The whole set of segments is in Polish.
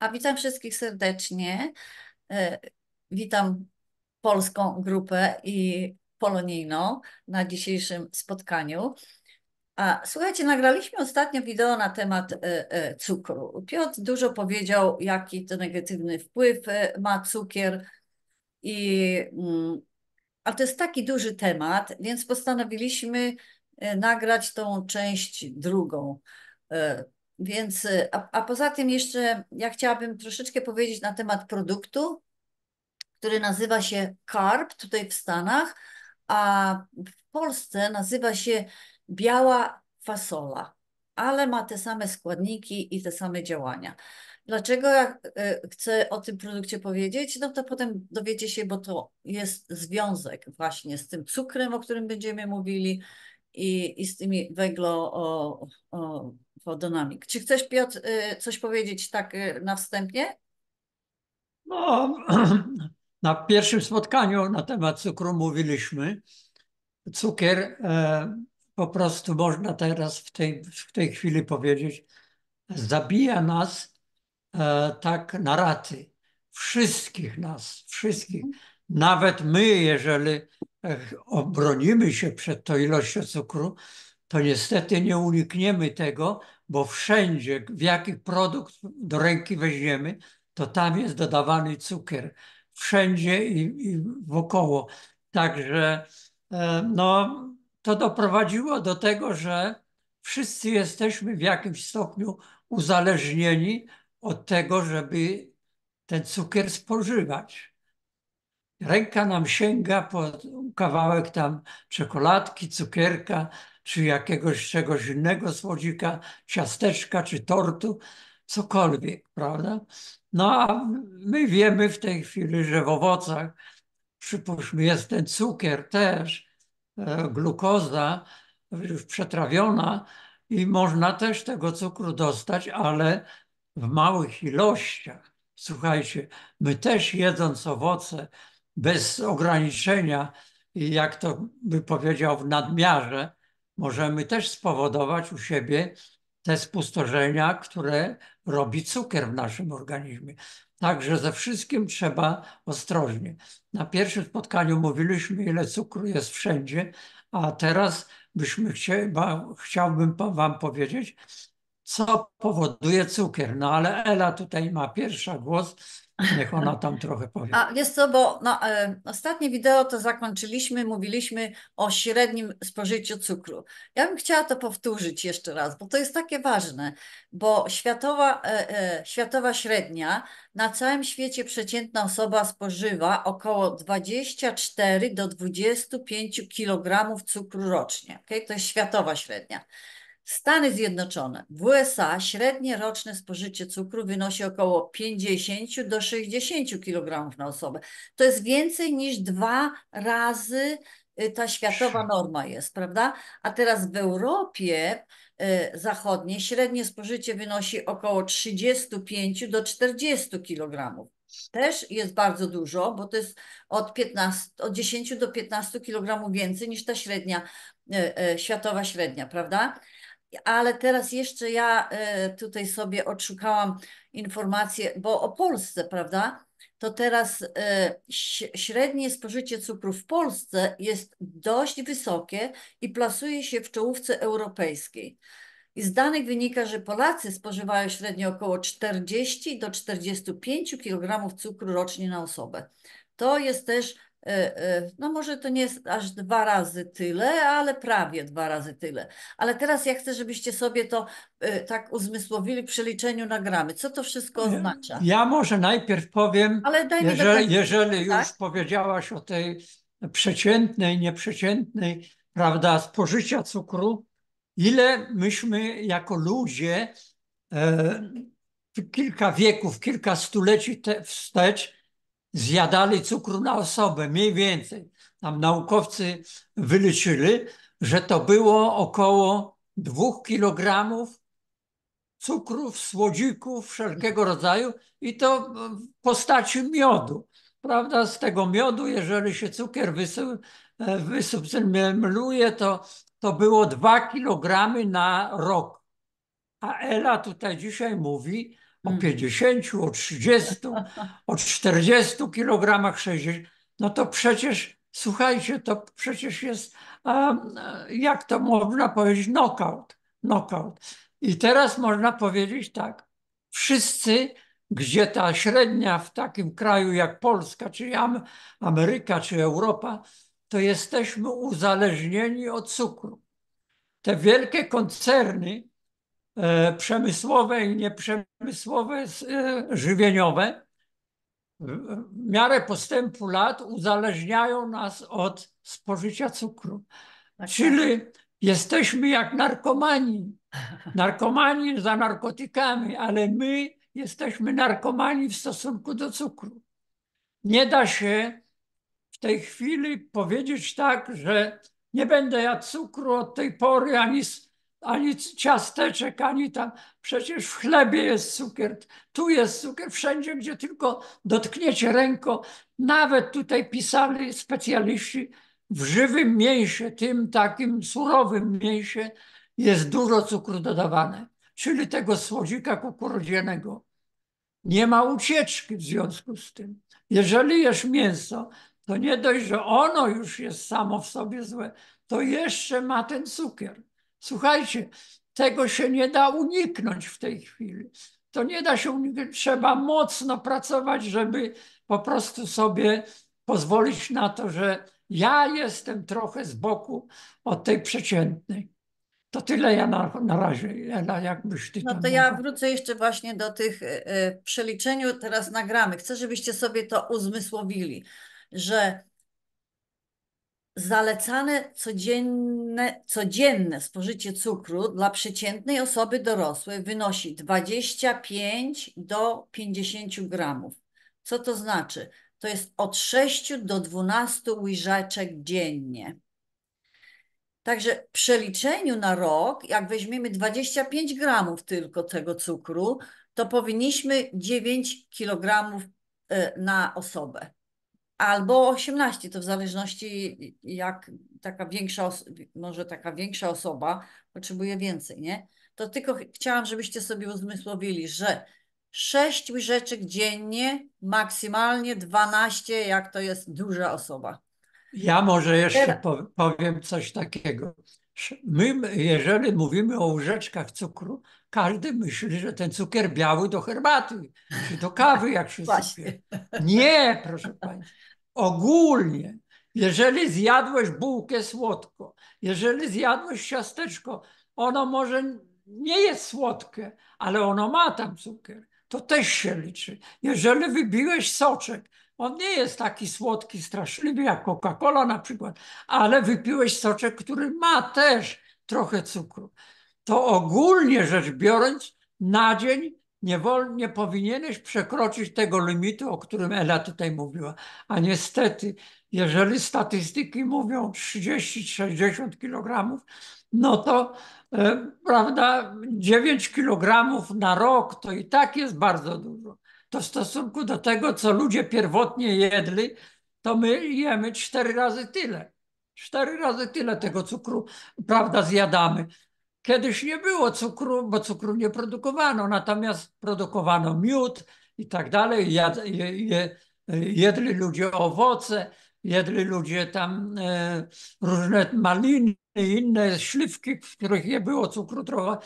A witam wszystkich serdecznie. E, witam polską grupę i polonijną na dzisiejszym spotkaniu. A słuchajcie, nagraliśmy ostatnio wideo na temat e, e, cukru. Piotr dużo powiedział, jaki to negatywny wpływ ma cukier i mm, a to jest taki duży temat, więc postanowiliśmy nagrać tą część drugą więc, y, a, a poza tym jeszcze ja chciałabym troszeczkę powiedzieć na temat produktu, który nazywa się CARP tutaj w Stanach, a w Polsce nazywa się biała fasola, ale ma te same składniki i te same działania. Dlaczego ja y, chcę o tym produkcie powiedzieć? No to potem dowiecie się, bo to jest związek właśnie z tym cukrem, o którym będziemy mówili i, i z tymi węglo... O, o, Wodonamik. Czy chcesz, Piotr, y, coś powiedzieć tak y, na wstępie? No, na pierwszym spotkaniu na temat cukru mówiliśmy. Cukier e, po prostu można teraz w tej, w tej chwili powiedzieć, zabija nas e, tak na raty. Wszystkich nas, wszystkich. Nawet my, jeżeli e, obronimy się przed tą ilością cukru, to niestety nie unikniemy tego, bo wszędzie, w jakich produkt do ręki weźmiemy, to tam jest dodawany cukier. Wszędzie i, i wokoło. Także e, no, to doprowadziło do tego, że wszyscy jesteśmy w jakimś stopniu uzależnieni od tego, żeby ten cukier spożywać. Ręka nam sięga po kawałek tam czekoladki, cukierka, czy jakiegoś czegoś innego słodzika, ciasteczka, czy tortu, cokolwiek, prawda? No a my wiemy w tej chwili, że w owocach, przypuśćmy, jest ten cukier też, e, glukoza już przetrawiona i można też tego cukru dostać, ale w małych ilościach. Słuchajcie, my też jedząc owoce bez ograniczenia, i jak to by powiedział, w nadmiarze, możemy też spowodować u siebie te spustożenia, które robi cukier w naszym organizmie. Także ze wszystkim trzeba ostrożnie. Na pierwszym spotkaniu mówiliśmy, ile cukru jest wszędzie, a teraz byśmy chcieli, chciałbym Wam powiedzieć, co powoduje cukier. No ale Ela tutaj ma pierwszy głos, Niech ona tam trochę powie. A wiesz bo no, ostatnie wideo to zakończyliśmy, mówiliśmy o średnim spożyciu cukru. Ja bym chciała to powtórzyć jeszcze raz, bo to jest takie ważne, bo światowa, e, e, światowa średnia na całym świecie przeciętna osoba spożywa około 24 do 25 kg cukru rocznie. Okay? To jest światowa średnia. Stany Zjednoczone, w USA średnie roczne spożycie cukru wynosi około 50 do 60 kg na osobę. To jest więcej niż dwa razy y, ta światowa norma jest, prawda? A teraz w Europie y, Zachodniej średnie spożycie wynosi około 35 do 40 kg. Też jest bardzo dużo, bo to jest od, 15, od 10 do 15 kg więcej niż ta średnia, y, światowa średnia, prawda? Ale teraz jeszcze ja e, tutaj sobie odszukałam informację, bo o Polsce, prawda? To teraz e, średnie spożycie cukru w Polsce jest dość wysokie i plasuje się w czołówce europejskiej. I z danych wynika, że Polacy spożywają średnio około 40 do 45 kg cukru rocznie na osobę. To jest też E, e, no może to nie jest aż dwa razy tyle, ale prawie dwa razy tyle. Ale teraz ja chcę, żebyście sobie to e, tak uzmysłowili przy liczeniu na gramy. Co to wszystko oznacza? Ja może najpierw powiem, jeżeli, jeżeli tak? już powiedziałaś o tej przeciętnej, nieprzeciętnej, prawda, spożycia cukru, ile myśmy jako ludzie e, kilka wieków, kilka stuleci te, wstecz zjadali cukru na osobę, mniej więcej. Tam naukowcy wyliczyli, że to było około 2 kg cukrów, słodzików wszelkiego rodzaju i to w postaci miodu. Prawda? Z tego miodu, jeżeli się cukier wysubsymuluje, e, to, to było 2 kg na rok. A Ela tutaj dzisiaj mówi, o 50, mm. o 30, o 40 kilogramach, 60. No to przecież, słuchajcie, to przecież jest, jak to można powiedzieć, knockout. knockout. I teraz można powiedzieć tak, wszyscy, gdzie ta średnia w takim kraju jak Polska, czy Ameryka, czy Europa, to jesteśmy uzależnieni od cukru. Te wielkie koncerny, E, przemysłowe i nieprzemysłowe, e, żywieniowe, w miarę postępu lat uzależniają nas od spożycia cukru. Tak. Czyli tak. jesteśmy jak narkomani. Narkomani za narkotykami, ale my jesteśmy narkomani w stosunku do cukru. Nie da się w tej chwili powiedzieć tak, że nie będę ja cukru od tej pory ani z ani ciasteczek, ani tam. Przecież w chlebie jest cukier, tu jest cukier, wszędzie, gdzie tylko dotkniecie ręko, Nawet tutaj pisali specjaliści, w żywym mięsie, tym takim surowym mięsie, jest dużo cukru dodawane, czyli tego słodzika kukurydzianego. Nie ma ucieczki w związku z tym. Jeżeli jesz mięso, to nie dość, że ono już jest samo w sobie złe, to jeszcze ma ten cukier. Słuchajcie, tego się nie da uniknąć w tej chwili. To nie da się uniknąć. Trzeba mocno pracować, żeby po prostu sobie pozwolić na to, że ja jestem trochę z boku od tej przeciętnej. To tyle ja na, na razie. Ela, jakbyś ty No to ja wrócę jeszcze właśnie do tych y, y przeliczeniu teraz nagramy. Chcę, żebyście sobie to uzmysłowili, że zalecane codzienne, codzienne spożycie cukru dla przeciętnej osoby dorosłej wynosi 25 do 50 gramów. Co to znaczy? To jest od 6 do 12 łyżeczek dziennie. Także w przeliczeniu na rok, jak weźmiemy 25 gramów tylko tego cukru, to powinniśmy 9 kg e, na osobę albo 18, to w zależności jak taka większa, może taka większa osoba potrzebuje więcej, nie? To tylko chciałam, żebyście sobie uzmysłowili, że 6 łyżeczek dziennie, maksymalnie 12, jak to jest duża osoba. Ja może jeszcze powiem coś takiego. My, jeżeli mówimy o łyżeczkach cukru, każdy myśli, że ten cukier biały do herbaty, czy do kawy, jak się sypie. Nie, proszę Państwa. Ogólnie, jeżeli zjadłeś bułkę słodko, jeżeli zjadłeś ciasteczko, ono może nie jest słodkie, ale ono ma tam cukier. To też się liczy. Jeżeli wybiłeś soczek, on nie jest taki słodki, straszliwy jak Coca-Cola na przykład, ale wypiłeś soczek, który ma też trochę cukru to ogólnie rzecz biorąc, na dzień nie, wol, nie powinieneś przekroczyć tego limitu, o którym Ela tutaj mówiła. A niestety, jeżeli statystyki mówią 30-60 kg, no to e, prawda, 9 kg na rok to i tak jest bardzo dużo. To w stosunku do tego, co ludzie pierwotnie jedli, to my jemy cztery razy tyle. Cztery razy tyle tego cukru, prawda, zjadamy. Kiedyś nie było cukru, bo cukru nie produkowano, natomiast produkowano miód i tak dalej. Jad, jedli ludzie owoce, jedli ludzie tam e, różne maliny, inne śliwki, w których nie było cukru trochę.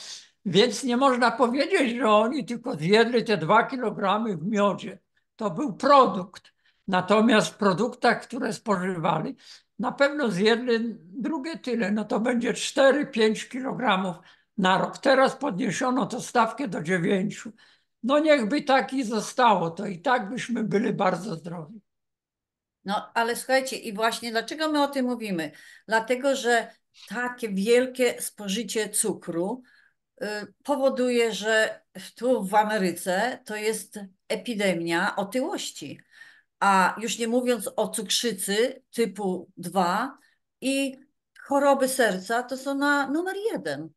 Więc nie można powiedzieć, że oni tylko zjedli te dwa kilogramy w miodzie. To był produkt. Natomiast w produktach, które spożywali, na pewno zjedli drugie tyle, no to będzie 4-5 kg na rok. Teraz podniesiono to stawkę do 9. No niechby tak i zostało, to i tak byśmy byli bardzo zdrowi. No ale słuchajcie, i właśnie dlaczego my o tym mówimy? Dlatego, że takie wielkie spożycie cukru y, powoduje, że tu w Ameryce to jest epidemia otyłości a już nie mówiąc o cukrzycy typu 2 i choroby serca, to są na numer jeden.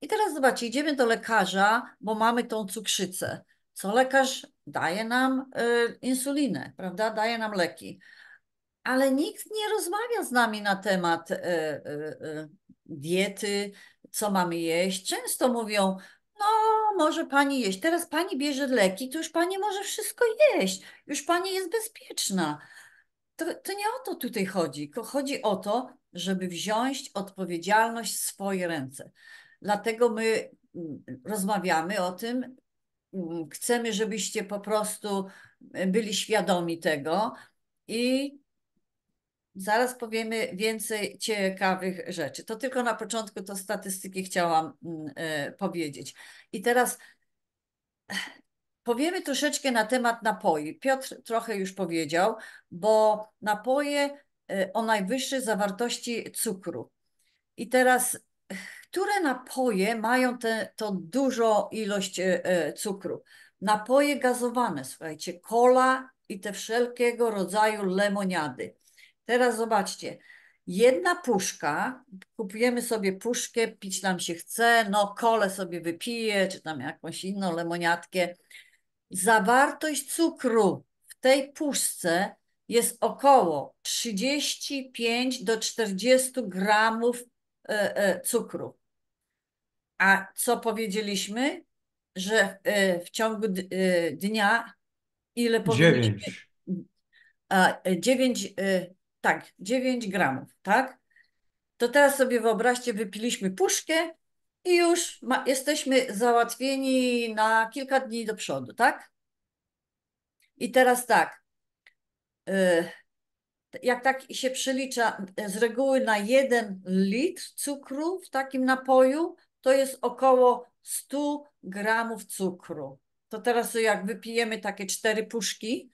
I teraz zobaczcie, idziemy do lekarza, bo mamy tą cukrzycę. Co lekarz daje nam y, insulinę, prawda? Daje nam leki. Ale nikt nie rozmawia z nami na temat y, y, y diety, co mamy jeść. Często mówią, no, może pani jeść. Teraz pani bierze leki, to już pani może wszystko jeść. Już pani jest bezpieczna. To, to nie o to tutaj chodzi, chodzi o to, żeby wziąć odpowiedzialność w swoje ręce. Dlatego my mm, rozmawiamy o tym. Mm, chcemy, żebyście po prostu e, byli świadomi tego i Zaraz powiemy więcej ciekawych rzeczy. To tylko na początku to statystyki chciałam mm, e, powiedzieć. I teraz powiemy troszeczkę na temat napoi. Piotr trochę już powiedział, bo napoje e, o najwyższej zawartości cukru. I teraz, które napoje mają tę dużą ilość e, cukru? Napoje gazowane, słuchajcie, kola i te wszelkiego rodzaju lemoniady Teraz zobaczcie, jedna puszka, kupujemy sobie puszkę, pić nam się chce, no kole sobie wypiję, czy tam jakąś inną lemoniatkę. Zawartość cukru w tej puszce jest około 35 do 40 gramów e, e, cukru. A co powiedzieliśmy? Że e, w ciągu dnia ile powinniśmy? 9. 9 tak, 9 gramów, tak? To teraz sobie wyobraźcie, wypiliśmy puszkę i już ma, jesteśmy załatwieni na kilka dni do przodu, tak? I teraz tak, y, jak tak się przelicza, y, z reguły na jeden litr cukru w takim napoju to jest około 100 gramów cukru. To teraz jak wypijemy takie cztery puszki,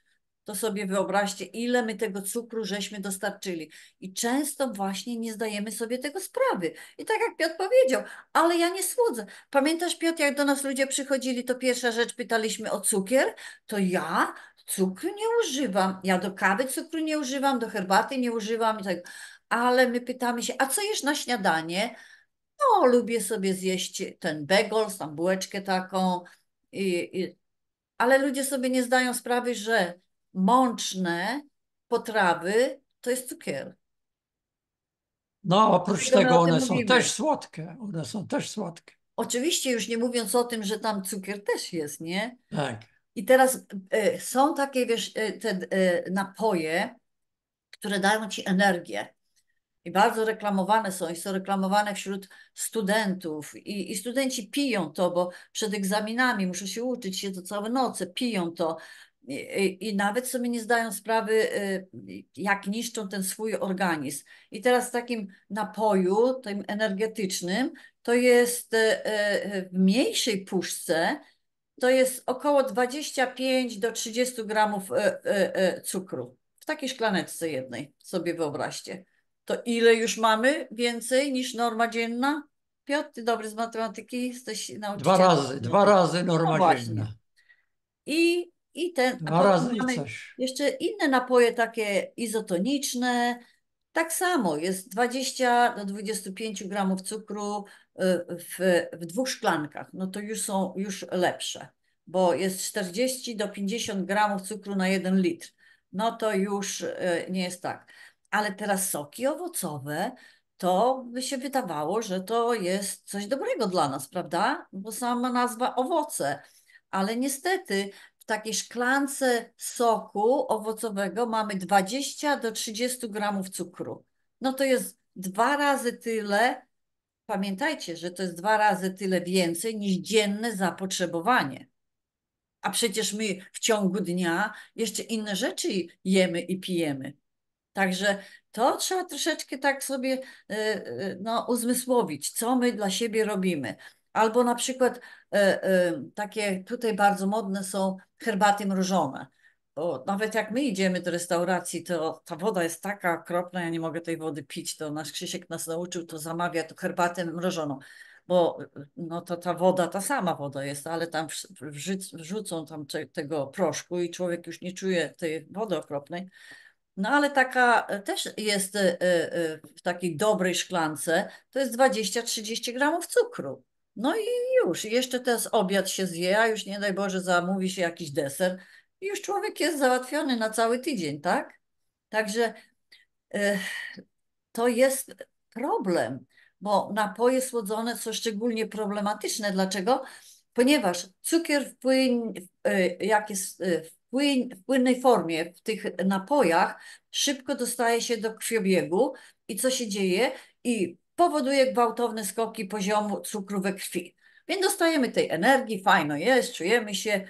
to sobie wyobraźcie, ile my tego cukru żeśmy dostarczyli. I często właśnie nie zdajemy sobie tego sprawy. I tak jak Piotr powiedział, ale ja nie słodzę. Pamiętasz, Piotr, jak do nas ludzie przychodzili, to pierwsza rzecz pytaliśmy o cukier, to ja cukru nie używam. Ja do kawy cukru nie używam, do herbaty nie używam tak. Ale my pytamy się, a co jesz na śniadanie? No, lubię sobie zjeść ten bagel, tam bułeczkę taką. I, i... Ale ludzie sobie nie zdają sprawy, że mączne potrawy to jest cukier. No, oprócz tego, one są mówimy. też słodkie. One są też słodkie. Oczywiście, już nie mówiąc o tym, że tam cukier też jest, nie? Tak. I teraz y, są takie, wiesz, y, te y, napoje, które dają ci energię. I bardzo reklamowane są, i są reklamowane wśród studentów. I, I studenci piją to, bo przed egzaminami muszą się uczyć, się to całe noce, piją to i, i nawet sobie nie zdają sprawy, y, jak niszczą ten swój organizm. I teraz w takim napoju, tym energetycznym, to jest y, y, w mniejszej puszce, to jest około 25 do 30 gramów cukru. W takiej szklaneczce jednej, sobie wyobraźcie. To ile już mamy więcej niż norma dzienna? Piotr, ty dobry z matematyki, jesteś nauczycielem. Dwa razy, dwa razy norma no dzienna. I i ten. No, coś. Jeszcze inne napoje takie izotoniczne. Tak samo jest 20 do 25 gramów cukru y, w, w dwóch szklankach. No to już są już lepsze, bo jest 40 do 50 gramów cukru na 1 litr. No to już y, nie jest tak. Ale teraz soki owocowe, to by się wydawało, że to jest coś dobrego dla nas, prawda? Bo sama nazwa owoce. Ale niestety takiej szklance soku owocowego mamy 20 do 30 gramów cukru. No to jest dwa razy tyle. Pamiętajcie, że to jest dwa razy tyle więcej niż dzienne zapotrzebowanie. A przecież my w ciągu dnia jeszcze inne rzeczy jemy i pijemy. Także to trzeba troszeczkę tak sobie e, e, no, uzmysłowić, co my dla siebie robimy. Albo na przykład e, e, takie tutaj bardzo modne są herbaty mrożone. Bo nawet jak my idziemy do restauracji, to ta woda jest taka okropna, ja nie mogę tej wody pić. To nasz Krzysiek nas nauczył, to zamawia to herbatę mrożoną bo no to ta woda, ta sama woda jest, ale tam wrzucą tam tego proszku i człowiek już nie czuje tej wody okropnej. No ale taka e, też jest w takiej dobrej szklance, to jest 20-30 gramów cukru. No i już, jeszcze ten obiad się zje, a już nie daj Boże zamówi się jakiś deser. I już człowiek jest załatwiony na cały tydzień, tak? Także e, to jest problem, bo napoje słodzone są szczególnie problematyczne. Dlaczego? Ponieważ cukier w, płyn, e, jak jest, e, w płynnej formie w tych napojach szybko dostaje się do krwiobiegu i co się dzieje? I powoduje gwałtowne skoki poziomu cukru we krwi. Więc dostajemy tej energii, fajno jest, czujemy się,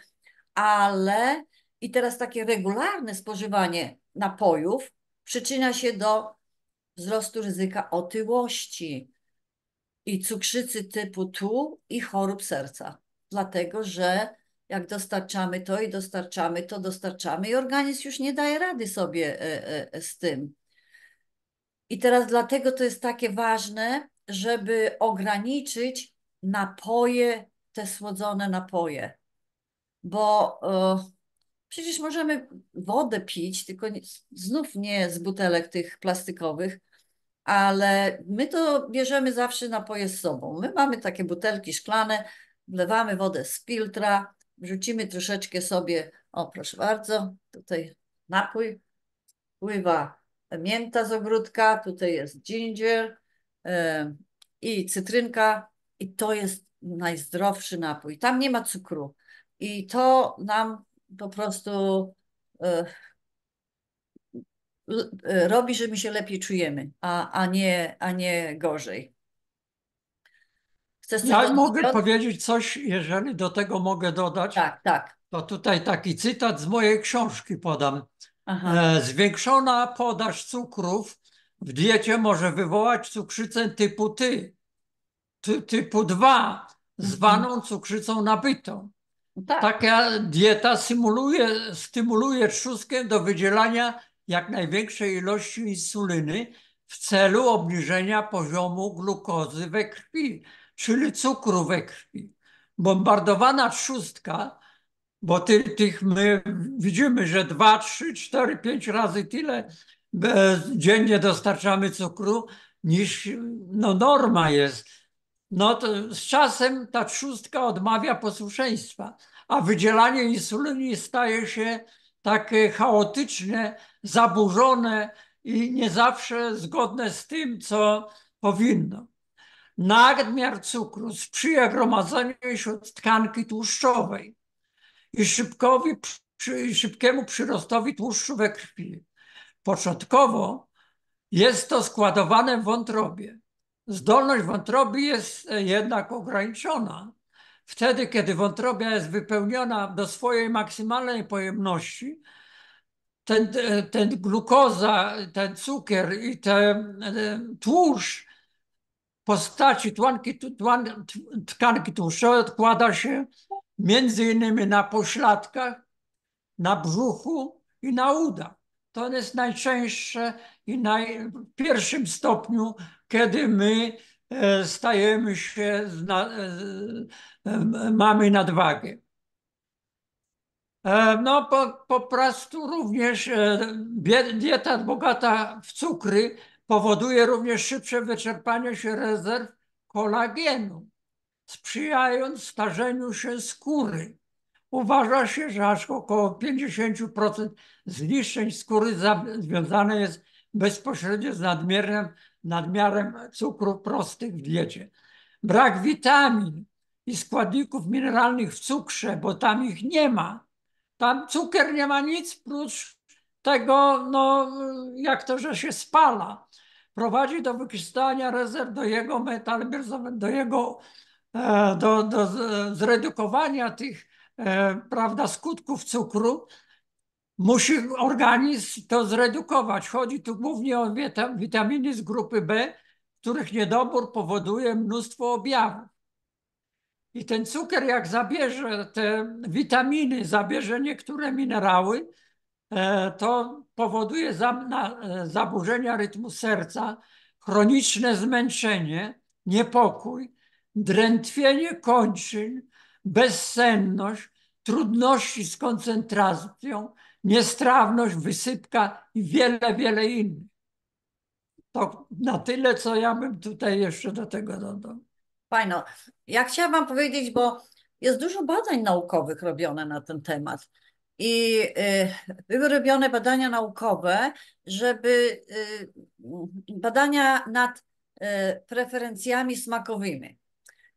ale i teraz takie regularne spożywanie napojów przyczynia się do wzrostu ryzyka otyłości i cukrzycy typu tu i chorób serca. Dlatego, że jak dostarczamy to i dostarczamy to, dostarczamy i organizm już nie daje rady sobie e, e, e, z tym. I teraz dlatego to jest takie ważne, żeby ograniczyć napoje, te słodzone napoje. Bo e, przecież możemy wodę pić, tylko nie, znów nie z butelek tych plastikowych, ale my to bierzemy zawsze napoje z sobą. My mamy takie butelki szklane, wlewamy wodę z filtra, wrzucimy troszeczkę sobie, o proszę bardzo, tutaj napój pływa mięta z ogródka, tutaj jest ginger e, i cytrynka i to jest najzdrowszy napój. Tam nie ma cukru i to nam po prostu e, e, robi, że my się lepiej czujemy, a, a, nie, a nie gorzej. ja mogę powiedzieć coś, jeżeli do tego mogę dodać. Tak, tak. To tutaj taki cytat z mojej książki podam. E, zwiększona podaż cukrów w diecie może wywołać cukrzycę typu ty, ty typu 2, zwaną mhm. cukrzycą nabytą. No tak. Taka dieta symuluje, stymuluje trzustkę do wydzielania jak największej ilości insuliny w celu obniżenia poziomu glukozy we krwi, czyli cukru we krwi. Bombardowana trzustka bo ty, tych my widzimy, że dwa, trzy, cztery, pięć razy tyle dziennie dostarczamy cukru niż no, norma jest. No to z czasem ta trzustka odmawia posłuszeństwa, a wydzielanie insuliny staje się takie chaotyczne, zaburzone i nie zawsze zgodne z tym, co powinno. Nadmiar cukru sprzyja gromadzeniu się tkanki tłuszczowej i szybkowi, szybkiemu przyrostowi tłuszczu we krwi. Początkowo jest to składowane w wątrobie. Zdolność wątroby jest e, jednak ograniczona. Wtedy, kiedy wątrobia jest wypełniona do swojej maksymalnej pojemności, ten, e, ten glukoza, ten cukier i ten, ten tłuszcz w postaci tłanki, tkanki tłuszczowej odkłada się między innymi na pośladkach, na brzuchu i na uda. To jest najczęstsze i naj, w pierwszym stopniu, kiedy my e, stajemy się, e, e, mamy nadwagę. No po, po prostu również dieta bogata w cukry powoduje również szybsze wyczerpanie się rezerw kolagenu sprzyjając starzeniu się skóry. Uważa się, że aż około 50% zniszczeń skóry związane jest bezpośrednio z nadmiernym, nadmiarem cukru prostych w diecie. Brak witamin i składników mineralnych w cukrze, bo tam ich nie ma. Tam cukier nie ma nic prócz tego, no, jak to, że się spala. Prowadzi do wykorzystania rezerw, do jego metal, do jego E, do, do zredukowania tych e, prawda, skutków cukru, musi organizm to zredukować. Chodzi tu głównie o witaminy z grupy B, których niedobór powoduje mnóstwo objawów. I ten cukier, jak zabierze te witaminy, zabierze niektóre minerały, e, to powoduje zaburzenia rytmu serca, chroniczne zmęczenie, niepokój, drętwienie kończyn, bezsenność, trudności z koncentracją, niestrawność, wysypka i wiele, wiele innych. To na tyle, co ja bym tutaj jeszcze do tego dodał. Fajno. Ja chciałam wam powiedzieć, bo jest dużo badań naukowych robione na ten temat. I y, były robione badania naukowe, żeby y, badania nad y, preferencjami smakowymi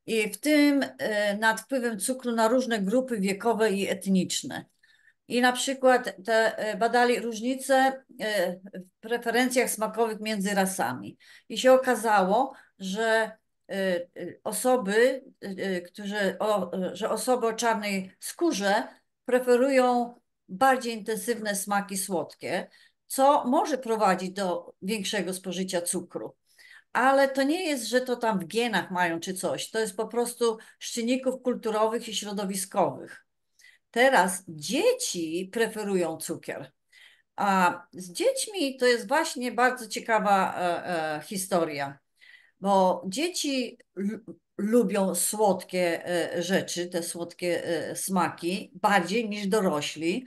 i w tym y, nad wpływem cukru na różne grupy wiekowe i etniczne. I na przykład te, y, badali różnice y, w preferencjach smakowych między rasami. I się okazało, że osoby, którzy, o, że osoby o czarnej skórze preferują bardziej intensywne smaki słodkie, co może prowadzić do większego spożycia cukru ale to nie jest, że to tam w genach mają czy coś. To jest po prostu z czynników kulturowych i środowiskowych. Teraz dzieci preferują cukier. A z dziećmi to jest właśnie bardzo ciekawa e, e, historia, bo dzieci lubią słodkie e, rzeczy, te słodkie e, smaki bardziej niż dorośli.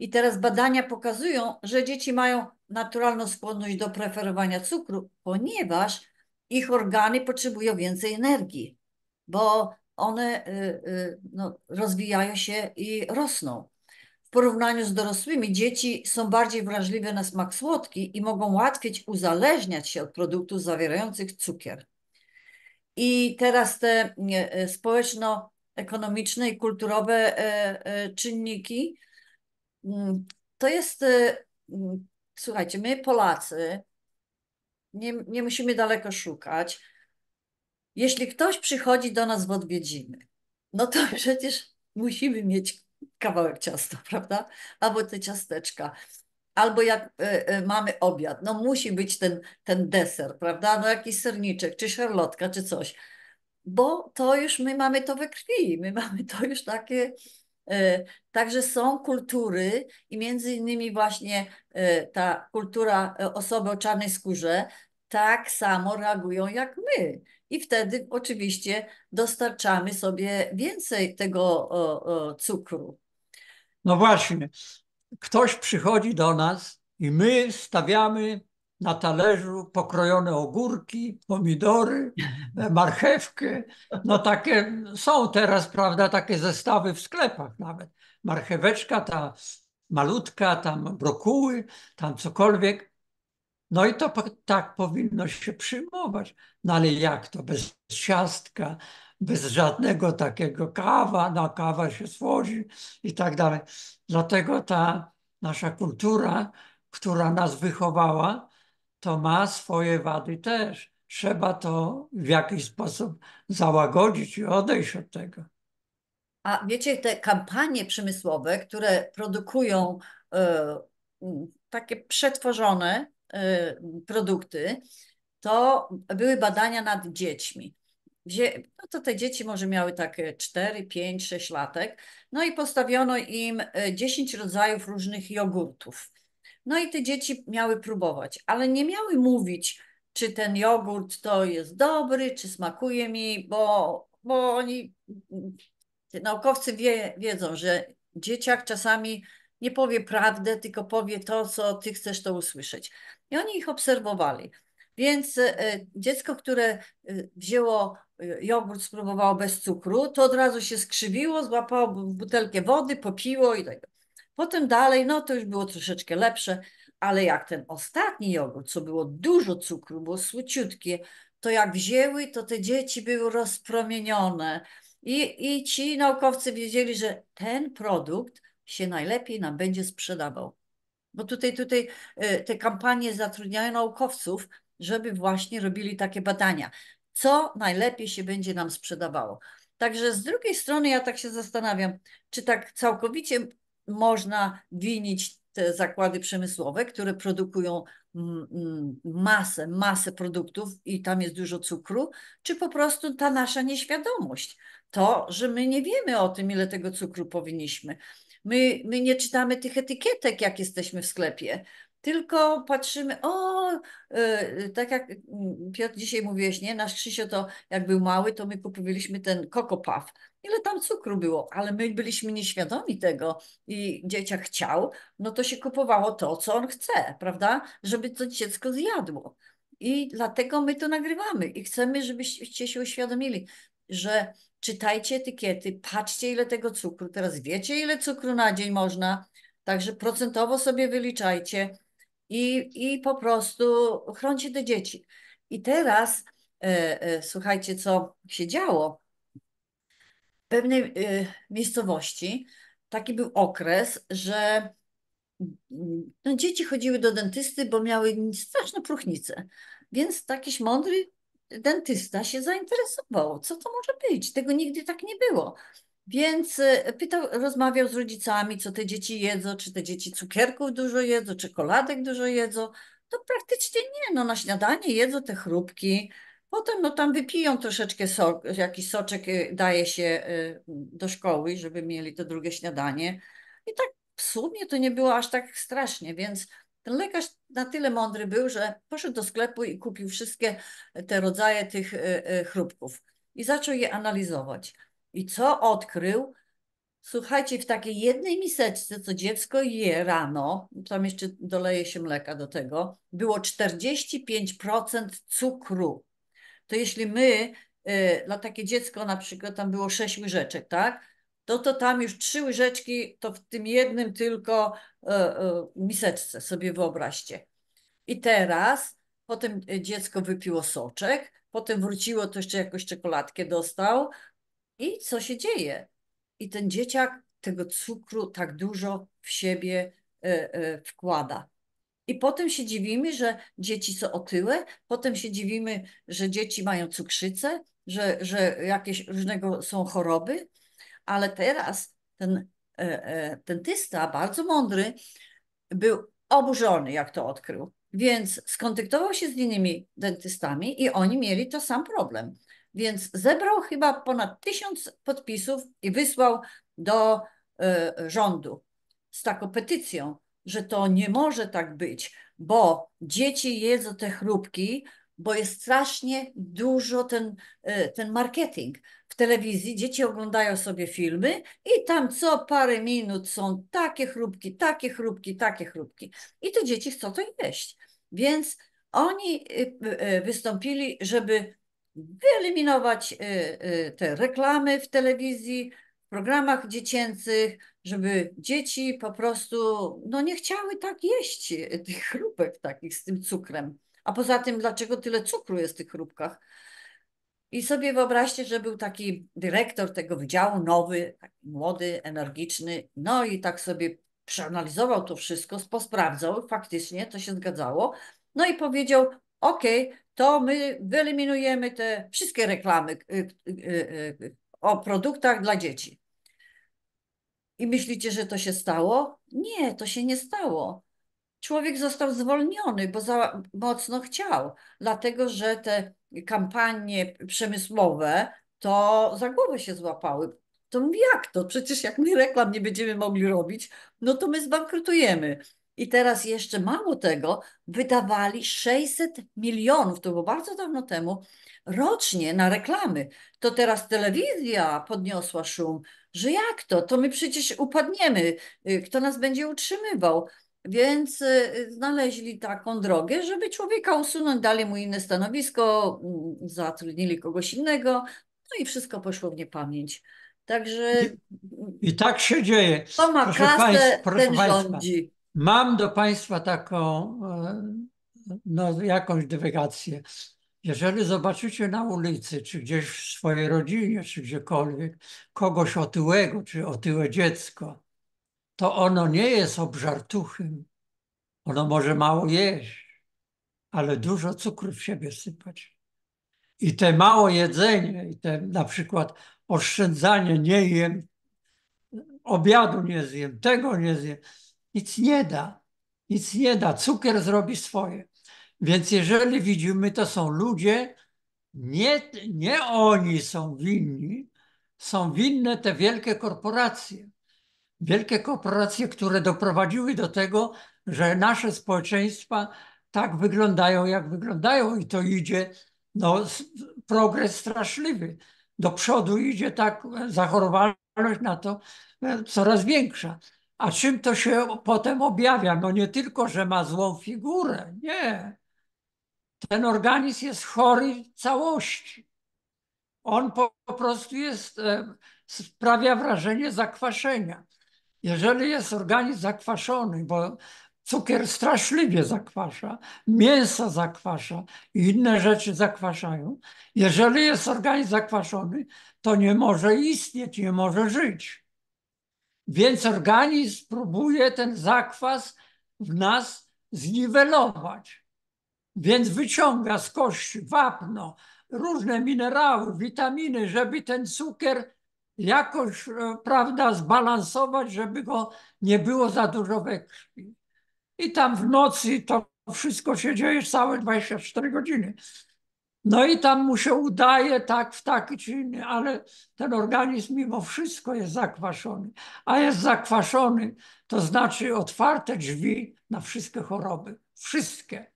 I teraz badania pokazują, że dzieci mają naturalną skłonność do preferowania cukru, ponieważ ich organy potrzebują więcej energii, bo one y, y, no, rozwijają się i rosną. W porównaniu z dorosłymi, dzieci są bardziej wrażliwe na smak słodki i mogą łatwiej uzależniać się od produktów zawierających cukier. I teraz te y, społeczno-ekonomiczne i kulturowe e, e, czynniki Mm, to jest, y, mm, słuchajcie, my Polacy nie, nie musimy daleko szukać. Jeśli ktoś przychodzi do nas w odwiedziny, no to przecież musimy mieć kawałek ciasta, prawda? Albo te ciasteczka. Albo jak y, y, mamy obiad, no musi być ten, ten deser, prawda? No jakiś serniczek, czy szarlotka, czy coś. Bo to już my mamy to we krwi, my mamy to już takie E, także są kultury i między innymi właśnie e, ta kultura e, osoby o czarnej skórze tak samo reagują jak my. I wtedy oczywiście dostarczamy sobie więcej tego cukru. No właśnie, ktoś przychodzi do nas i my stawiamy na talerzu pokrojone ogórki, pomidory, marchewkę. No takie są teraz, prawda, takie zestawy w sklepach nawet. Marcheweczka ta malutka, tam brokuły, tam cokolwiek. No i to tak powinno się przyjmować. No ale jak to? Bez ciastka, bez żadnego takiego kawa, no kawa się słodzi i tak dalej. Dlatego ta nasza kultura, która nas wychowała, to ma swoje wady też. Trzeba to w jakiś sposób załagodzić i odejść od tego. A wiecie, te kampanie przemysłowe, które produkują y, takie przetworzone y, produkty, to były badania nad dziećmi. Wzię... No to te dzieci może miały tak 4, 5, 6 latek. No i postawiono im 10 e, rodzajów różnych jogurtów. No i te dzieci miały próbować, ale nie miały mówić, czy ten jogurt to jest dobry, czy smakuje mi, bo, bo oni, mm, mm, naukowcy wie, wiedzą, że dzieciak czasami nie powie prawdę, tylko powie to, co ty chcesz to usłyszeć. I oni ich obserwowali. Więc e, dziecko, które e, wzięło e, jogurt, spróbowało bez cukru, to od razu się skrzywiło, złapało butelkę wody, popiło i tak. Potem dalej, no to już było troszeczkę lepsze, ale jak ten ostatni jogurt, co było dużo cukru, było słociutkie, to jak wzięły, to te dzieci były rozpromienione. I, I ci naukowcy wiedzieli, że ten produkt się najlepiej nam będzie sprzedawał. Bo tutaj, tutaj e, te kampanie zatrudniają naukowców, żeby właśnie robili takie badania, co najlepiej się będzie nam sprzedawało. Także z drugiej strony ja tak się zastanawiam, czy tak całkowicie można winić te zakłady przemysłowe, które produkują mm, mm, masę, masę produktów i tam jest dużo cukru, czy po prostu ta nasza nieświadomość. To, że my nie wiemy o tym, ile tego cukru powinniśmy. My, my nie czytamy tych etykietek, jak jesteśmy w sklepie, tylko patrzymy, o, y, tak jak mm, Piotr dzisiaj mówiłeś, nie, nasz Krzysio to jak był mały, to my kupowaliśmy ten Coco Puff ile tam cukru było, ale my byliśmy nieświadomi tego i dzieciak chciał, no to się kupowało to, co on chce, prawda? Żeby to dziecko zjadło. I dlatego my to nagrywamy i chcemy, żebyście się uświadomili, że czytajcie etykiety, patrzcie ile tego cukru, teraz wiecie ile cukru na dzień można, także procentowo sobie wyliczajcie i, i po prostu chroncie te dzieci. I teraz, e, e, słuchajcie co się działo, pewnej y, miejscowości taki był okres, że mm, no, dzieci chodziły do dentysty, bo miały straszne próchnice. Więc takiś mądry dentysta się zainteresował, co to może być. Tego nigdy tak nie było. Więc y, pytał, rozmawiał z rodzicami, co te dzieci jedzą, czy te dzieci cukierków dużo jedzą, czekoladek dużo jedzą. To no praktycznie nie, no na śniadanie jedzą te chrupki, Potem no, tam wypiją troszeczkę sok, jakiś soczek y, daje się y, do szkoły, żeby mieli to drugie śniadanie. I tak w sumie to nie było aż tak strasznie, więc ten lekarz na tyle mądry był, że poszedł do sklepu i kupił wszystkie te rodzaje tych y, chrupków i zaczął je analizować. I co odkrył? Słuchajcie, w takiej jednej miseczce, co dziecko je rano, tam jeszcze doleje się mleka do tego, było 45% cukru to jeśli my y, dla takie dziecko na przykład tam było sześć łyżeczek, tak? To to tam już trzy łyżeczki to w tym jednym tylko y, y, miseczce sobie wyobraźcie. I teraz potem dziecko wypiło soczek, potem wróciło, to jeszcze jakąś czekoladkę dostał. I co się dzieje? I ten dzieciak tego cukru tak dużo w siebie wkłada. I potem się dziwimy, że dzieci są otyłe, potem się dziwimy, że dzieci mają cukrzycę, że, że jakieś różnego są choroby, ale teraz ten dentysta, e, e, bardzo mądry, był oburzony, jak to odkrył. Więc skontaktował się z innymi dentystami i oni mieli to sam problem. Więc zebrał chyba ponad tysiąc podpisów i wysłał do e, rządu z taką petycją, że to nie może tak być, bo dzieci jedzą te chrupki, bo jest strasznie dużo ten, e, ten marketing. W telewizji dzieci oglądają sobie filmy i tam co parę minut są takie chrupki, takie chrupki, takie chrupki. I te dzieci chcą to jeść. Więc oni e, e, wystąpili, żeby wyeliminować te reklamy w telewizji, w programach dziecięcych, żeby dzieci po prostu no nie chciały tak jeść e, tych chrupek takich z tym cukrem. A poza tym, dlaczego tyle cukru jest w tych chrupkach? I sobie wyobraźcie, że był taki dyrektor tego wydziału, nowy, młody, energiczny, no i tak sobie przeanalizował to wszystko, posprawdzał, faktycznie to się zgadzało, no i powiedział, ok, to my wyeliminujemy te wszystkie reklamy e, e, o produktach dla dzieci. I myślicie, że to się stało? Nie, to się nie stało. Człowiek został zwolniony, bo za mocno chciał, dlatego że te kampanie przemysłowe to za głowę się złapały. To jak to? Przecież jak my reklam nie będziemy mogli robić, no to my zbankrutujemy. I teraz jeszcze mało tego, wydawali 600 milionów, to było bardzo dawno temu, rocznie na reklamy. To teraz telewizja podniosła szum, że jak to? To my przecież upadniemy. Y, kto nas będzie utrzymywał? Więc y, znaleźli taką drogę, żeby człowieka usunąć, dali mu inne stanowisko, mm, zatrudnili kogoś innego, no i wszystko poszło w niepamięć. Także. I, i tak się dzieje. To ma kasę, proszę ten państwa. rządzi. Mam do Państwa taką e, no, jakąś dywagację. Jeżeli zobaczycie na ulicy, czy gdzieś w swojej rodzinie, czy gdziekolwiek, kogoś otyłego, czy otyłe dziecko, to ono nie jest obżartuchym. Ono może mało jeść, ale dużo cukru w siebie sypać. I te mało jedzenie, i te na przykład oszczędzanie, nie jem, obiadu nie zjem, tego nie zjem, nic nie da. Nic nie da. Cukier zrobi swoje. Więc jeżeli widzimy, to są ludzie, nie, nie oni są winni, są winne te wielkie korporacje. Wielkie korporacje, które doprowadziły do tego, że nasze społeczeństwa tak wyglądają, jak wyglądają, i to idzie no, progres straszliwy. Do przodu idzie tak e, zachorowalność na to e, coraz większa. A czym to się potem objawia? No nie tylko, że ma złą figurę, nie. Ten organizm jest chory w całości. On po, po prostu jest, e, sprawia wrażenie zakwaszenia. Jeżeli jest organizm zakwaszony, bo cukier straszliwie zakwasza, mięso zakwasza i inne rzeczy zakwaszają, jeżeli jest organizm zakwaszony, to nie może istnieć, nie może żyć. Więc organizm próbuje ten zakwas w nas zniwelować. Więc wyciąga z kości wapno, różne minerały, witaminy, żeby ten cukier jakoś, e, prawda, zbalansować, żeby go nie było za dużo we krwi. I tam w nocy to wszystko się dzieje całe 24 godziny. No i tam mu się udaje tak w taki czy inny, ale ten organizm mimo wszystko jest zakwaszony. A jest zakwaszony, to znaczy otwarte drzwi na wszystkie choroby. Wszystkie.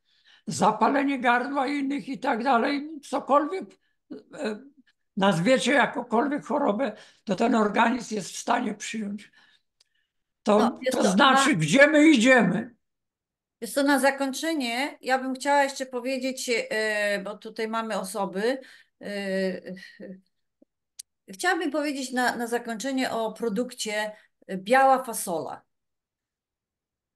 Zapalenie gardła innych i tak dalej, cokolwiek e, nazwiecie jakokolwiek chorobę, to ten organizm jest w stanie przyjąć. To, no, to, to znaczy, na... gdzie my idziemy? Jest to na zakończenie. Ja bym chciała jeszcze powiedzieć, e, bo tutaj mamy osoby. E, chciałabym powiedzieć na, na zakończenie o produkcie e, biała fasola.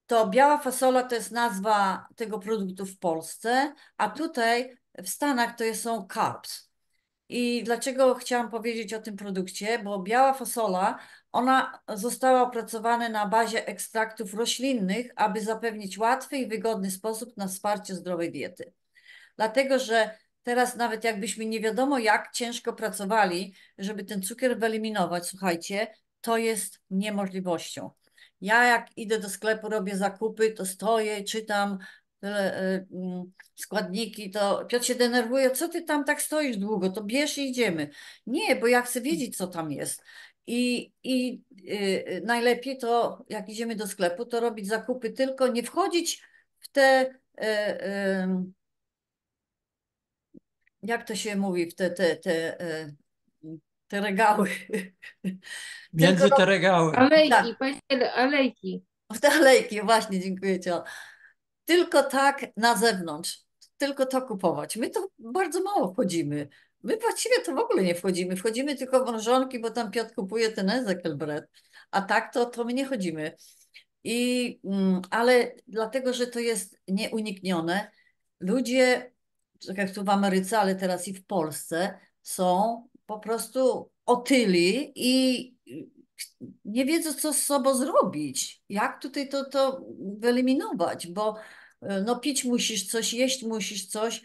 To biała fasola to jest nazwa tego produktu w Polsce, a tutaj w Stanach to są carbs. I dlaczego chciałam powiedzieć o tym produkcie? Bo biała fasola, ona została opracowana na bazie ekstraktów roślinnych, aby zapewnić łatwy i wygodny sposób na wsparcie zdrowej diety. Dlatego, że teraz nawet jakbyśmy nie wiadomo jak ciężko pracowali, żeby ten cukier wyeliminować, słuchajcie, to jest niemożliwością. Ja jak idę do sklepu, robię zakupy, to stoję, czytam Y, mm, składniki, to Piotr się denerwuje, co ty tam tak stoisz długo, to bierz i idziemy. Nie, bo ja chcę wiedzieć, co tam jest. I, i yy, najlepiej to, jak idziemy do sklepu, to robić zakupy, tylko nie wchodzić w te, yy, yy, jak to się mówi, w te, te, te, y, te regały. Między te regały. Alejki, tak. alejki. W te alejki, właśnie, dziękuję Ci tylko tak na zewnątrz, tylko to kupować. My to bardzo mało wchodzimy. My właściwie to w ogóle nie wchodzimy. Wchodzimy tylko w bo tam Piotr kupuje ten Ezekiel A tak to, to my nie chodzimy. I, mm, ale dlatego, że to jest nieuniknione, ludzie, tak jak tu w Ameryce, ale teraz i w Polsce, są po prostu otyli i nie wiedzą, co z sobą zrobić, jak tutaj to, to wyeliminować, bo Y, no pić musisz coś, jeść musisz coś.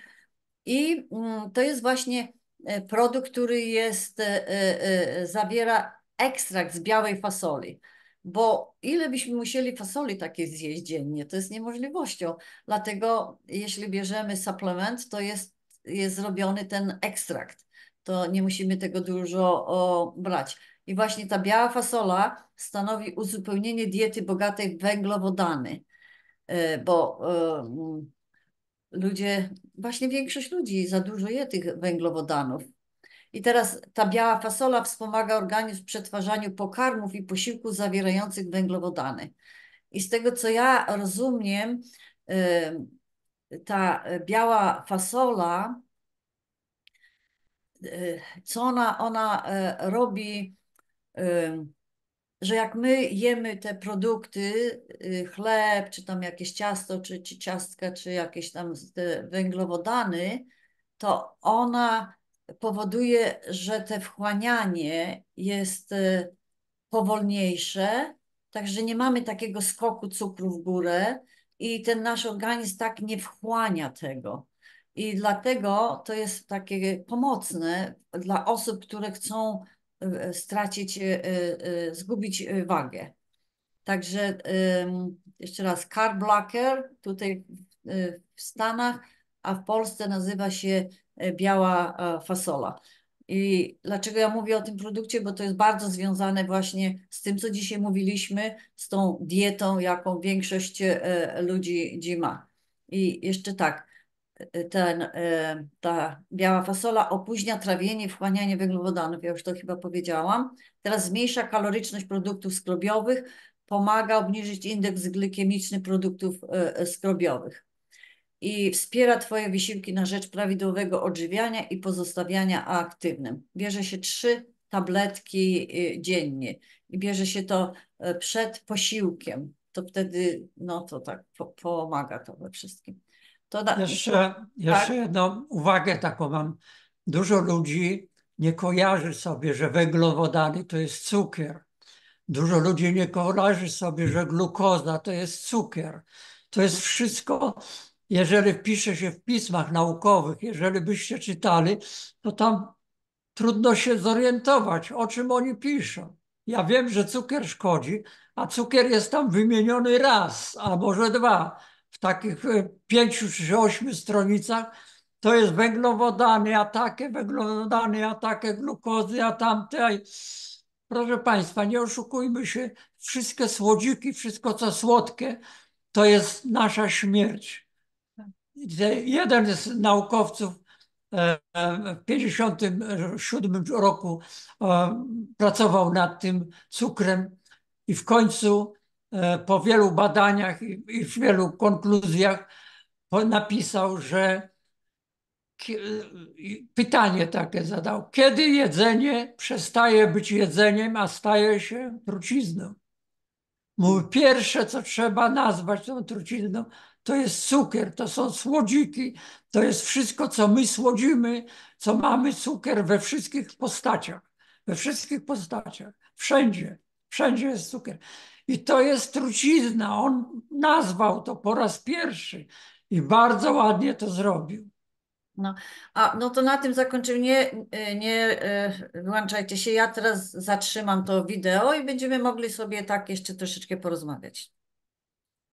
I mm, to jest właśnie y, produkt, który jest, y, zawiera ekstrakt z białej fasoli. Bo ile byśmy musieli fasoli takiej zjeść dziennie, to jest niemożliwością. Dlatego jeśli bierzemy suplement, to jest, jest zrobiony ten ekstrakt. To nie musimy tego dużo o, brać. I właśnie ta biała fasola stanowi uzupełnienie diety bogatej w węglowodany Y, bo y, ludzie, właśnie większość ludzi za dużo je tych węglowodanów. I teraz ta biała fasola wspomaga organizm w przetwarzaniu pokarmów i posiłków zawierających węglowodany. I z tego, co ja rozumiem, y, ta biała fasola, co ona, ona robi, że jak my jemy te produkty, y, chleb, czy tam jakieś ciasto, czy, czy ciastka, czy jakieś tam węglowodany, to ona powoduje, że te wchłanianie jest y, powolniejsze, także nie mamy takiego skoku cukru w górę i ten nasz organizm tak nie wchłania tego. I dlatego to jest takie pomocne dla osób, które chcą stracić, y, y, zgubić y, wagę. Także jeszcze raz, carb blocker tutaj w Stanach, a w Polsce nazywa się biała e, fasola. I dlaczego ja mówię o tym produkcie? Bo to jest bardzo związane właśnie z tym, co dzisiaj mówiliśmy, z tą dietą, jaką większość e, ludzi ma. I jeszcze tak, ten, y, ta biała fasola opóźnia trawienie i wchłanianie węglowodanów, ja już to chyba powiedziałam. Teraz zmniejsza kaloryczność produktów skrobiowych, pomaga obniżyć indeks glikemiczny produktów y, y, skrobiowych i wspiera Twoje wysiłki na rzecz prawidłowego odżywiania i pozostawiania aktywnym. Bierze się trzy tabletki dziennie i bierze się to przed posiłkiem. To wtedy, no to tak, po, pomaga to we wszystkim. To da... Jeszcze, jeszcze tak? jedną uwagę taką mam. Dużo ludzi nie kojarzy sobie, że węglowodany to jest cukier. Dużo ludzi nie kojarzy sobie, że glukoza to jest cukier. To jest wszystko, jeżeli pisze się w pismach naukowych, jeżeli byście czytali, to tam trudno się zorientować, o czym oni piszą. Ja wiem, że cukier szkodzi, a cukier jest tam wymieniony raz, a może dwa w takich e, pięciu czy ośmiu stronicach, to jest węglowodany, a takie węglowodany, a takie glukozy, a tamte. Proszę Państwa, nie oszukujmy się, wszystkie słodziki, wszystko co słodkie, to jest nasza śmierć. Jeden z naukowców e, e, w 1957 roku pracował nad tym cukrem i w końcu E, po wielu badaniach i w wielu konkluzjach napisał, że e, pytanie takie zadał. Kiedy jedzenie przestaje być jedzeniem, a staje się trucizną? Mówi, pierwsze, co trzeba nazwać tą trucizną, to jest cukier, to są słodziki, to jest wszystko, co my słodzimy, co mamy cukier we wszystkich postaciach. We wszystkich postaciach, wszędzie, wszędzie jest cukier. I to jest trucizna. On nazwał to po raz pierwszy i bardzo ładnie to zrobił. No, a, no to na tym zakończymy. Nie, nie e, wyłączajcie się. Ja teraz zatrzymam to wideo i będziemy mogli sobie tak jeszcze troszeczkę porozmawiać.